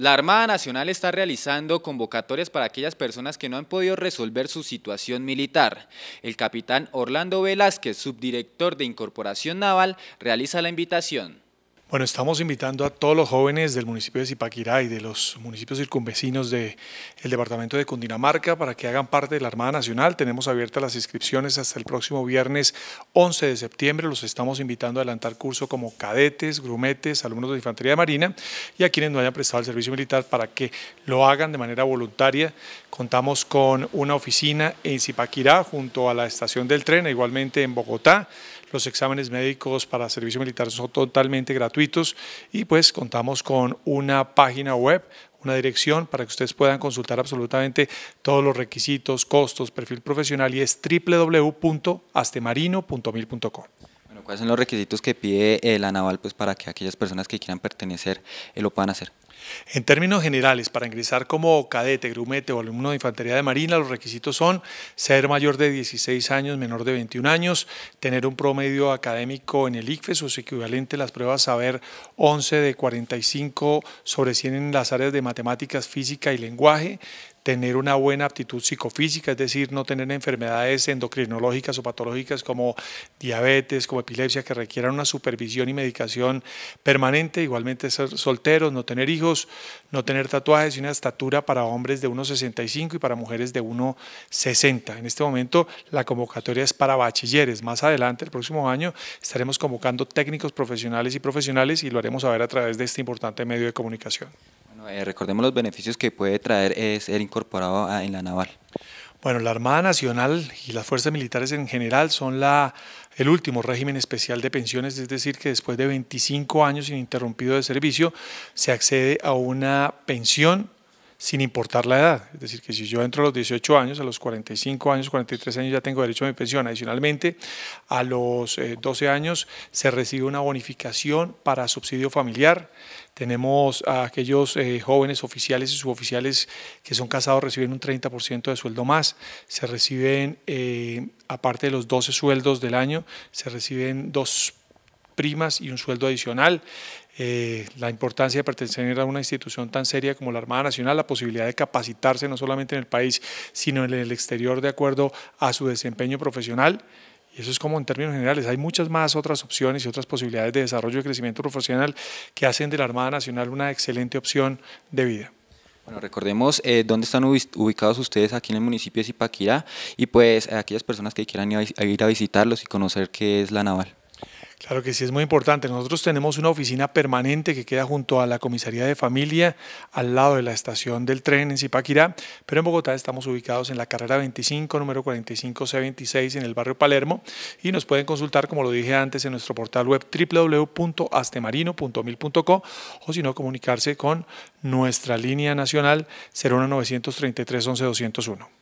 La Armada Nacional está realizando convocatorias para aquellas personas que no han podido resolver su situación militar. El capitán Orlando Velázquez, subdirector de Incorporación Naval, realiza la invitación. Bueno, estamos invitando a todos los jóvenes del municipio de Zipaquirá y de los municipios circunvecinos del departamento de Cundinamarca para que hagan parte de la Armada Nacional. Tenemos abiertas las inscripciones hasta el próximo viernes 11 de septiembre. Los estamos invitando a adelantar curso como cadetes, grumetes, alumnos de Infantería de Marina y a quienes no hayan prestado el servicio militar para que lo hagan de manera voluntaria. Contamos con una oficina en Zipaquirá junto a la estación del tren, igualmente en Bogotá. Los exámenes médicos para servicio militar son totalmente gratuitos y pues contamos con una página web una dirección para que ustedes puedan consultar absolutamente todos los requisitos, costos, perfil profesional y es www.astemarino.mil.com. ¿Cuáles son los requisitos que pide eh, la Naval pues, para que aquellas personas que quieran pertenecer eh, lo puedan hacer? En términos generales, para ingresar como cadete, grumete o alumno de infantería de marina, los requisitos son ser mayor de 16 años, menor de 21 años, tener un promedio académico en el ICFES o su equivalente las pruebas saber 11 de 45 sobre 100 en las áreas de matemáticas, física y lenguaje, tener una buena aptitud psicofísica, es decir, no tener enfermedades endocrinológicas o patológicas como diabetes, como epilepsia, que requieran una supervisión y medicación permanente, igualmente ser solteros, no tener hijos, no tener tatuajes y una estatura para hombres de 1,65 y para mujeres de 1,60. En este momento la convocatoria es para bachilleres. Más adelante, el próximo año, estaremos convocando técnicos profesionales y profesionales y lo haremos a ver a través de este importante medio de comunicación. Eh, recordemos los beneficios que puede traer ser incorporado en la naval. Bueno, la Armada Nacional y las fuerzas militares en general son la, el último régimen especial de pensiones, es decir, que después de 25 años ininterrumpido de servicio se accede a una pensión sin importar la edad. Es decir, que si yo entro a los 18 años, a los 45 años, 43 años ya tengo derecho a mi pensión. Adicionalmente, a los 12 eh, años se recibe una bonificación para subsidio familiar. Tenemos a aquellos eh, jóvenes oficiales y suboficiales que son casados reciben un 30% de sueldo más. Se reciben, eh, aparte de los 12 sueldos del año, se reciben dos primas y un sueldo adicional. Eh, la importancia de pertenecer a una institución tan seria como la Armada Nacional, la posibilidad de capacitarse no solamente en el país, sino en el exterior de acuerdo a su desempeño profesional. Y eso es como en términos generales. Hay muchas más otras opciones y otras posibilidades de desarrollo y crecimiento profesional que hacen de la Armada Nacional una excelente opción de vida. Bueno, recordemos eh, dónde están ubicados ustedes aquí en el municipio de Zipaquirá y pues aquellas personas que quieran ir a visitarlos y conocer qué es la naval. Claro que sí, es muy importante. Nosotros tenemos una oficina permanente que queda junto a la comisaría de familia, al lado de la estación del tren en Zipaquirá, pero en Bogotá estamos ubicados en la carrera 25, número 45C26, en el barrio Palermo, y nos pueden consultar, como lo dije antes, en nuestro portal web www.astemarino.mil.co o si no, comunicarse con nuestra línea nacional 0193311201.